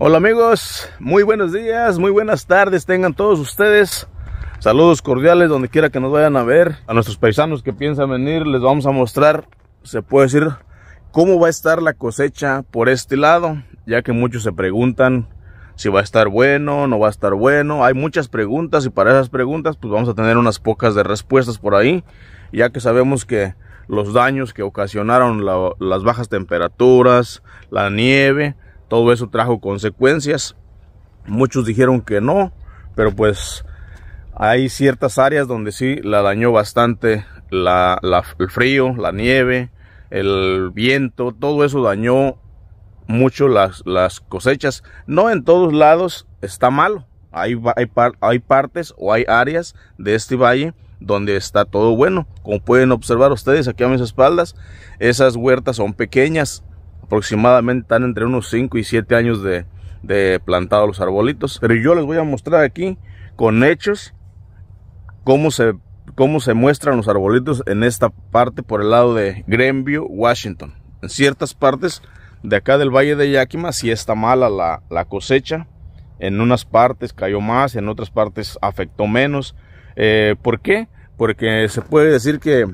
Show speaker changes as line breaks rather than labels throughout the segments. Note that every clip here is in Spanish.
Hola amigos, muy buenos días, muy buenas tardes tengan todos ustedes. Saludos cordiales donde quiera que nos vayan a ver. A nuestros paisanos que piensan venir les vamos a mostrar, se puede decir, cómo va a estar la cosecha por este lado, ya que muchos se preguntan si va a estar bueno, no va a estar bueno. Hay muchas preguntas y para esas preguntas pues vamos a tener unas pocas de respuestas por ahí, ya que sabemos que los daños que ocasionaron las bajas temperaturas, la nieve, todo eso trajo consecuencias. Muchos dijeron que no, pero pues hay ciertas áreas donde sí la dañó bastante el frío, la nieve, el viento, todo eso dañó mucho las, las cosechas. No en todos lados está malo. Hay, hay, hay partes o hay áreas de este valle donde está todo bueno. Como pueden observar ustedes aquí a mis espaldas, esas huertas son pequeñas, aproximadamente están entre unos 5 y 7 años de, plantado los arbolitos. Pero yo les voy a mostrar aquí con hechos cómo se, cómo se muestran los arbolitos en esta parte por el lado de Greenview, Washington. En ciertas partes de acá del Valle de Yakima si está mala la, la, cosecha. En unas partes cayó más, en otras partes afectó menos. Eh, ¿Por qué? Porque se puede decir que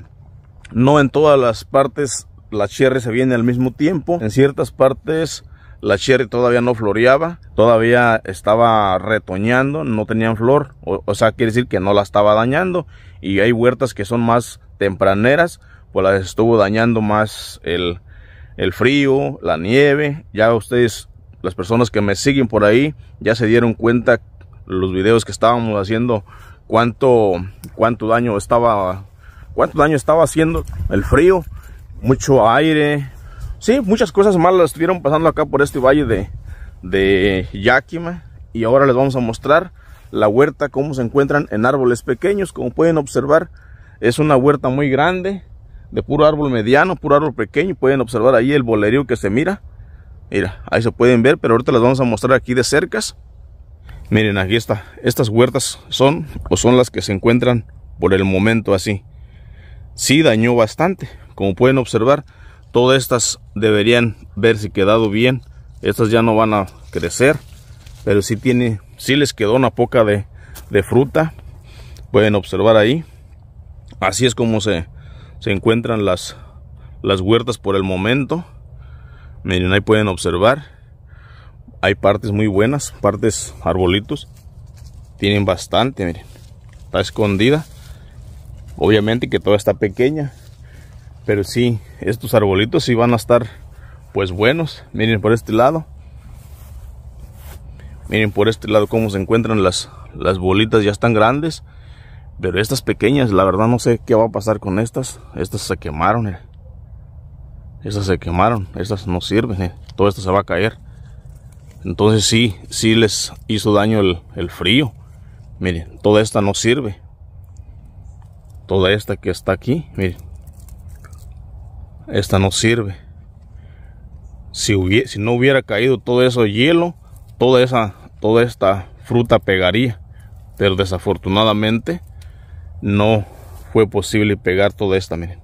no en todas las partes la cherry se viene al mismo tiempo. En ciertas partes la cherry todavía no floreaba, todavía estaba retoñando, no tenían flor, o, sea, quiere decir que no la estaba dañando. Y hay huertas que son más tempraneras, pues las estuvo dañando más el, el frío, la nieve. Ya ustedes, las personas que me siguen por ahí, ya se dieron cuenta los videos que estábamos haciendo, cuánto, cuánto daño estaba, cuánto daño estaba haciendo el frío mucho aire. Sí, muchas cosas malas estuvieron pasando acá por este valle de, de Yakima. Y ahora les vamos a mostrar la huerta, cómo se encuentran en árboles pequeños. Como pueden observar, es una huerta muy grande, de puro árbol mediano, puro árbol pequeño. Pueden observar ahí el bolerío que se mira. Mira, ahí se pueden ver, pero ahorita les vamos a mostrar aquí de cercas. Miren, aquí está. Estas huertas son o son las que se encuentran por el momento así. Sí dañó bastante, como pueden observar todas estas deberían verse quedado bien estas ya no van a crecer pero si tiene les quedó una poca de, fruta pueden observar ahí así es como se, encuentran las las huertas por el momento miren ahí pueden observar hay partes muy buenas partes arbolitos tienen bastante miren está escondida obviamente que toda está pequeña pero sí, estos arbolitos sí van a estar pues buenos. Miren por este lado. Miren por este lado cómo se encuentran las, las bolitas, ya están grandes. Pero estas pequeñas, la verdad no sé qué va a pasar con estas. Estas se quemaron. Eh. Estas se quemaron. Estas no sirven. Eh. Todo esto se va a caer. Entonces sí, sí les hizo daño el, el frío. Miren, toda esta no sirve. Toda esta que está aquí, miren esta no sirve. Si, si no hubiera caído todo eso hielo, toda, esa, toda esta fruta pegaría. Pero desafortunadamente no fue posible pegar toda esta. Miren,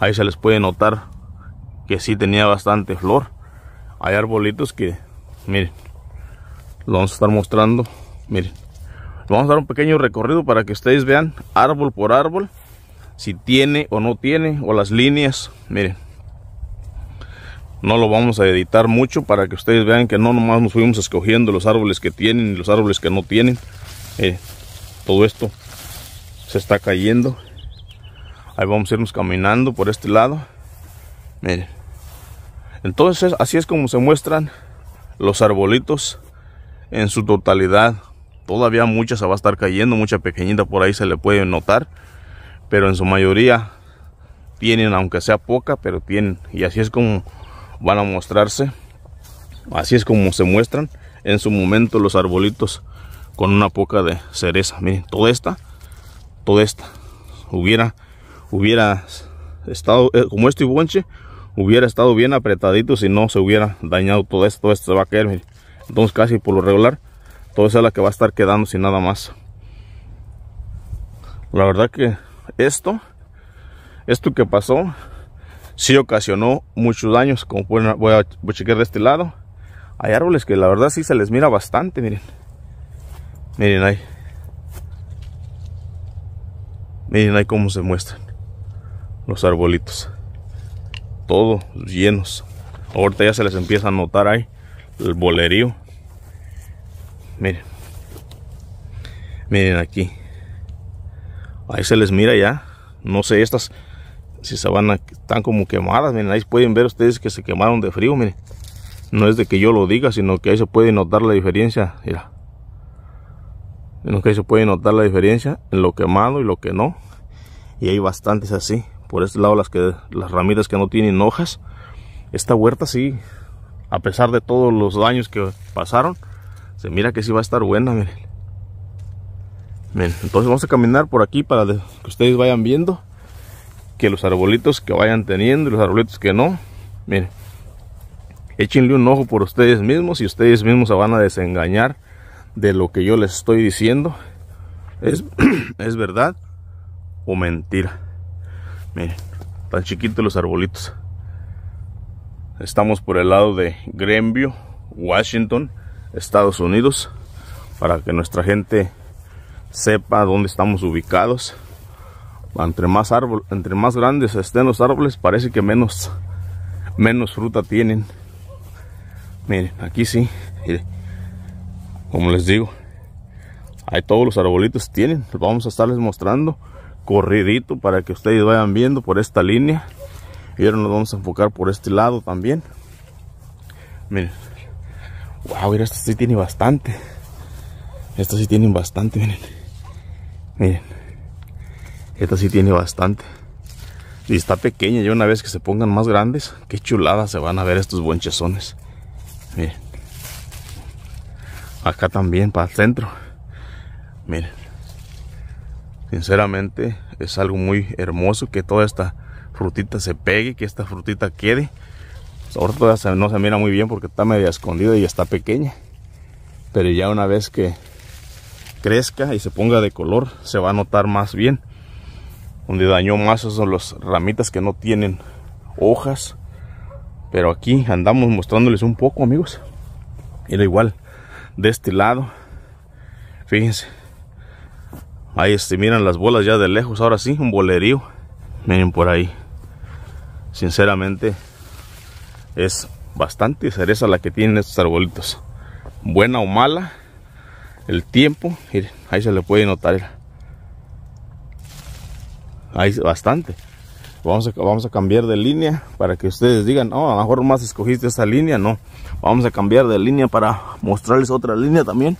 ahí se les puede notar que sí tenía bastante flor. Hay arbolitos que, miren, lo vamos a estar mostrando. Miren, vamos a dar un pequeño recorrido para que ustedes vean árbol por árbol si tiene o no tiene o las líneas miren no lo vamos a editar mucho para que ustedes vean que no nomás nos fuimos escogiendo los árboles que tienen y los árboles que no tienen Miren. Eh, todo esto se está cayendo ahí vamos a irnos caminando por este lado miren entonces así es como se muestran los arbolitos en su totalidad todavía muchas se va a estar cayendo mucha pequeñita por ahí se le puede notar pero en su mayoría tienen, aunque sea poca, pero tienen. Y así es como van a mostrarse. Así es como se muestran en su momento los arbolitos con una poca de cereza. Miren, toda esta, toda esta. Hubiera, hubiera estado, eh, como este bonche, hubiera estado bien apretadito si no se hubiera dañado todo esto. Todo esto se va a caer, miren. Entonces casi por lo regular, toda esa es la que va a estar quedando sin nada más. La verdad que esto, esto que pasó, sí ocasionó muchos daños. Como pueden, voy a, chequear de este lado. Hay árboles que la verdad sí se les mira bastante, miren. Miren ahí. Miren ahí cómo se muestran los arbolitos. Todos llenos. Ahorita ya se les empieza a notar ahí el bolerío. Miren. Miren aquí. Ahí se les mira ya. No sé, estas si se van a, están como quemadas, miren, ahí pueden ver ustedes que se quemaron de frío, miren. No es de que yo lo diga, sino que ahí se puede notar la diferencia, mira. que ahí se puede notar la diferencia en lo quemado y lo que no. Y hay bastantes así. Por este lado las que las ramitas que no tienen hojas. Esta huerta sí, a pesar de todos los daños que pasaron, se mira que sí va a estar buena, miren entonces vamos a caminar por aquí para que ustedes vayan viendo que los arbolitos que vayan teniendo y los arbolitos que no. Miren, échenle un ojo por ustedes mismos y ustedes mismos se van a desengañar de lo que yo les estoy diciendo. ¿Es, es verdad o mentira? Miren, tan chiquitos los arbolitos. Estamos por el lado de Greenview, Washington, Estados Unidos, para que nuestra gente sepa dónde estamos ubicados. Entre más árbol, entre más grandes estén los árboles, parece que menos, menos fruta tienen. Miren, aquí sí, como les digo, hay todos los arbolitos tienen. Vamos a estarles mostrando corridito para que ustedes vayan viendo por esta línea. Y ahora nos vamos a enfocar por este lado también. Miren. Wow, esto sí tiene bastante. Esto sí tienen bastante, miren. Miren, esta sí tiene bastante. Y está pequeña, ya una vez que se pongan más grandes, qué chulada se van a ver estos buenchezones Miren. Acá también, para el centro. Miren. Sinceramente, es algo muy hermoso que toda esta frutita se pegue, que esta frutita quede. Ahora todavía no se mira muy bien porque está media escondida y está pequeña. Pero ya una vez que crezca y se ponga de color se va a notar más bien donde dañó más son las ramitas que no tienen hojas pero aquí andamos mostrándoles un poco amigos era igual de este lado fíjense ahí se este, miran las bolas ya de lejos ahora sí un bolerío miren por ahí sinceramente es bastante cereza la que tienen estos arbolitos buena o mala el tiempo. Miren, ahí se le puede notar. Ahí bastante. Vamos a, vamos a cambiar de línea para que ustedes digan, no, oh, a lo mejor más escogiste esa línea. No, vamos a cambiar de línea para mostrarles otra línea también.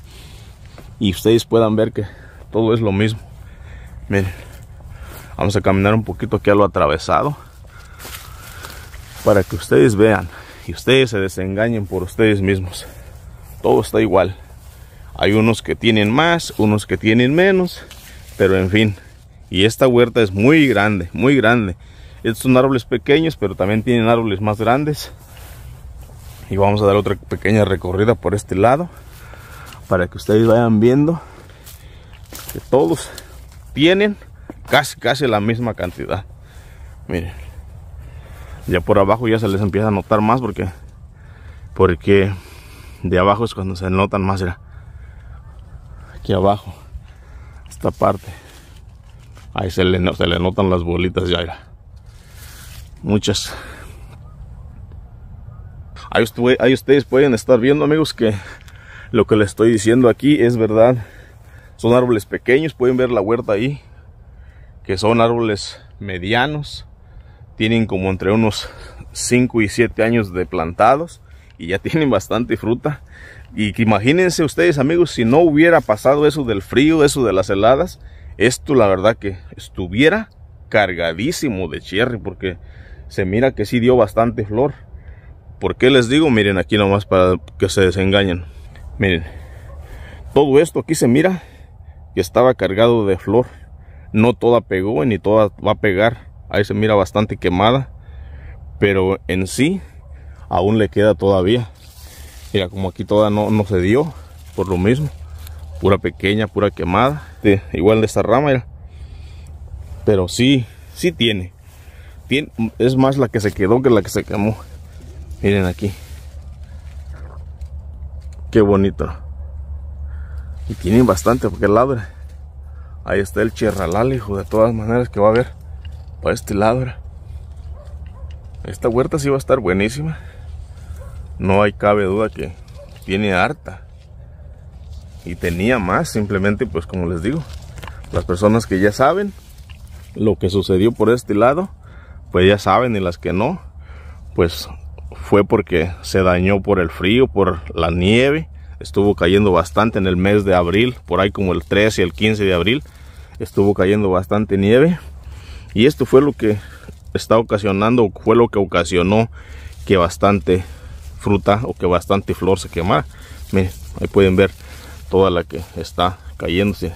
Y ustedes puedan ver que todo es lo mismo. Miren, vamos a caminar un poquito aquí a lo atravesado. Para que ustedes vean y ustedes se desengañen por ustedes mismos. Todo está igual. Hay unos que tienen más, unos que tienen menos, pero en fin. Y esta huerta es muy grande, muy grande. Estos son árboles pequeños, pero también tienen árboles más grandes. Y vamos a dar otra pequeña recorrida por este lado para que ustedes vayan viendo que todos tienen casi casi la misma cantidad. Miren. Ya por abajo ya se les empieza a notar más porque porque de abajo es cuando se notan más aquí abajo, esta parte. Ahí se le, se le notan las bolitas ya, Muchas. Ahí, ahí ustedes pueden estar viendo, amigos, que lo que les estoy diciendo aquí es verdad. Son árboles pequeños, pueden ver la huerta ahí, que son árboles medianos. Tienen como entre unos 5 y 7 años de plantados y ya tienen bastante fruta. Y imagínense ustedes amigos, si no hubiera pasado eso del frío, eso de las heladas, esto la verdad que estuviera cargadísimo de cherry porque se mira que sí dio bastante flor. ¿Por qué les digo? Miren aquí nomás para que se desengañen. Miren, todo esto aquí se mira que estaba cargado de flor. No toda pegó ni toda va a pegar. Ahí se mira bastante quemada. Pero en sí, aún le queda todavía. Mira, como aquí toda no, se dio, por lo mismo. Pura pequeña, pura quemada. igual de esta rama, Pero sí, sí tiene. Es más la que se quedó que la que se quemó. Miren aquí. Qué bonito. Y tienen bastante porque ladra. Ahí está el cherralal, hijo. De todas maneras que va a haber para este ladra. Esta huerta sí va a estar buenísima no hay cabe duda que tiene harta. Y tenía más, simplemente pues como les digo, las personas que ya saben lo que sucedió por este lado, pues ya saben y las que no, pues fue porque se dañó por el frío, por la nieve. Estuvo cayendo bastante en el mes de abril, por ahí como el 13 y el 15 de abril, estuvo cayendo bastante nieve. Y esto fue lo que está ocasionando, fue lo que ocasionó que bastante fruta o que bastante flor se quema Miren, ahí pueden ver toda la que está cayéndose.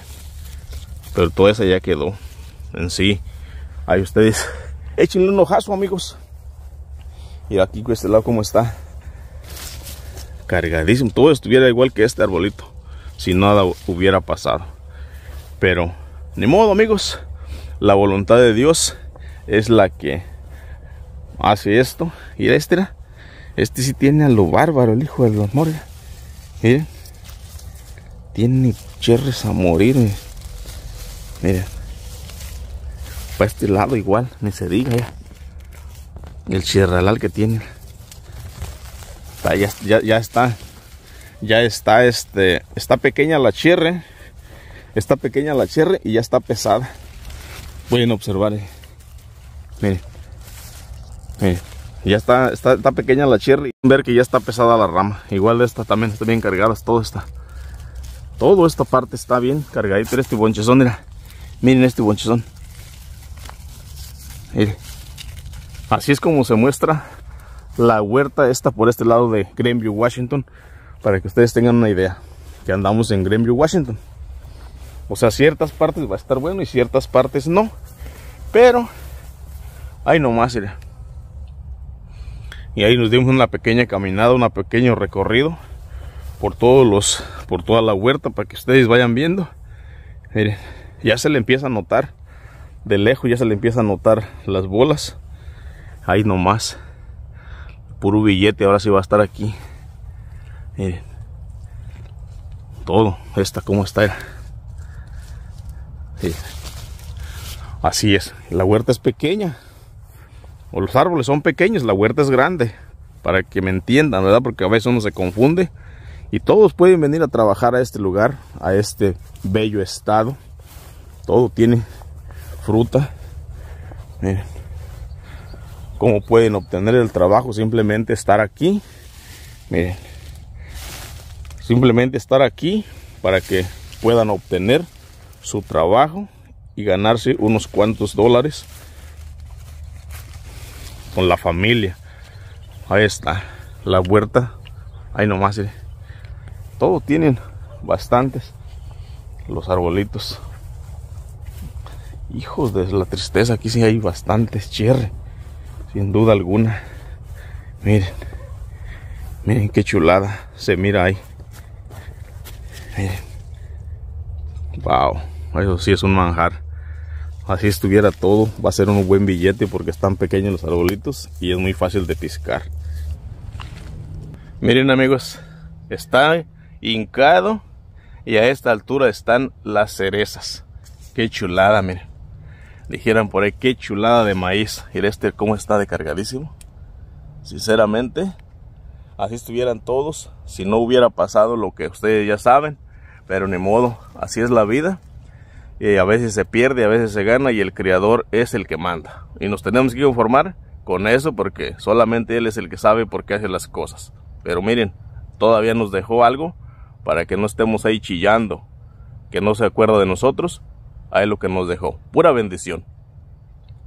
Pero toda esa ya quedó en sí. Ahí ustedes, échenle un ojazo amigos. Y aquí con pues, este lado como está. Cargadísimo. Todo estuviera igual que este arbolito. Si nada hubiera pasado. Pero, ni modo amigos. La voluntad de Dios es la que hace esto. Y era este sí tiene a lo bárbaro, el hijo de los Morgan. Miren. Tiene cherres a morir. Miren. Para este lado igual, ni se diga El chirralal que tiene. Ah, ya, está. Ya está este. Está pequeña la chirre. Está pequeña la chirre y ya está pesada. Pueden observar. Miren. Eh. Miren. Ya está, está, pequeña la cherry. Ver que ya está pesada la rama. Igual esta también está bien cargada. Todo está. Todo esta parte está bien cargadita. Este bonchezón, mira. Miren este bonchezón. Así es como se muestra la huerta esta por este lado de Greenview, Washington. Para que ustedes tengan una idea. Que andamos en Greenview, Washington. O sea, ciertas partes va a estar bueno y ciertas partes no. Pero, ahí nomás, mira y ahí nos dimos una pequeña caminada, un pequeño recorrido por todos los, por toda la huerta para que ustedes vayan viendo. Miren, ya se le empieza a notar de lejos, ya se le empieza a notar las bolas. Ahí nomás, puro billete ahora sí va a estar aquí. Miren, todo, esta como está. Así es, la huerta es pequeña, o los árboles son pequeños, la huerta es grande, para que me entiendan, ¿verdad? Porque a veces uno se confunde y todos pueden venir a trabajar a este lugar, a este bello estado. Todo tiene fruta. Miren cómo pueden obtener el trabajo simplemente estar aquí. Miren, simplemente estar aquí para que puedan obtener su trabajo y ganarse unos cuantos dólares con la familia. Ahí está, la huerta. Ahí nomás, todo tienen bastantes los arbolitos. Hijos de la tristeza, aquí sí hay bastantes chierre, sin duda alguna. Miren, miren qué chulada se mira ahí. Wow, eso sí es un manjar así estuviera todo, va a ser un buen billete porque están pequeños los arbolitos y es muy fácil de piscar. Miren amigos, está hincado y a esta altura están las cerezas. Qué chulada, miren. Dijeran por ahí, qué chulada de maíz. Y este cómo está de cargadísimo. Sinceramente, así estuvieran todos si no hubiera pasado lo que ustedes ya saben. Pero ni modo, así es la vida. Eh, a veces se pierde, a veces se gana y el criador es el que manda. Y nos tenemos que conformar con eso porque solamente él es el que sabe por qué hace las cosas. Pero miren, todavía nos dejó algo para que no estemos ahí chillando, que no se acuerda de nosotros, Ahí lo que nos dejó. Pura bendición.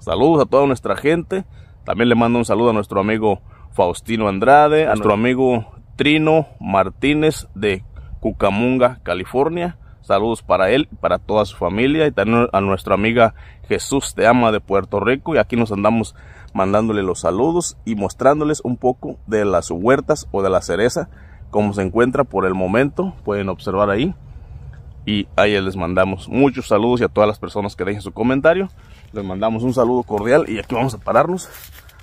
Saludos a toda nuestra gente. También le mando un saludo a nuestro amigo Faustino Andrade, a nuestro amigo Trino Martínez de Cucamonga, California, Saludos para él para toda su familia y también a nuestra amiga Jesús Te Ama de Puerto Rico. Y aquí nos andamos mandándole los saludos y mostrándoles un poco de las huertas o de la cereza, como se encuentra por el momento. Pueden observar ahí. Y ahí les mandamos muchos saludos y a todas las personas que dejen su comentario. Les mandamos un saludo cordial y aquí vamos a pararnos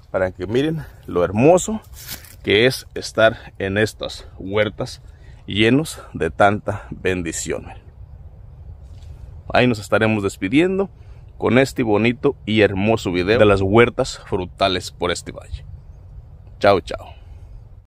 para que miren lo hermoso que es estar en estas huertas llenos de tanta bendición ahí nos estaremos despidiendo con este bonito y hermoso video de las huertas frutales por este valle. Chao, chao.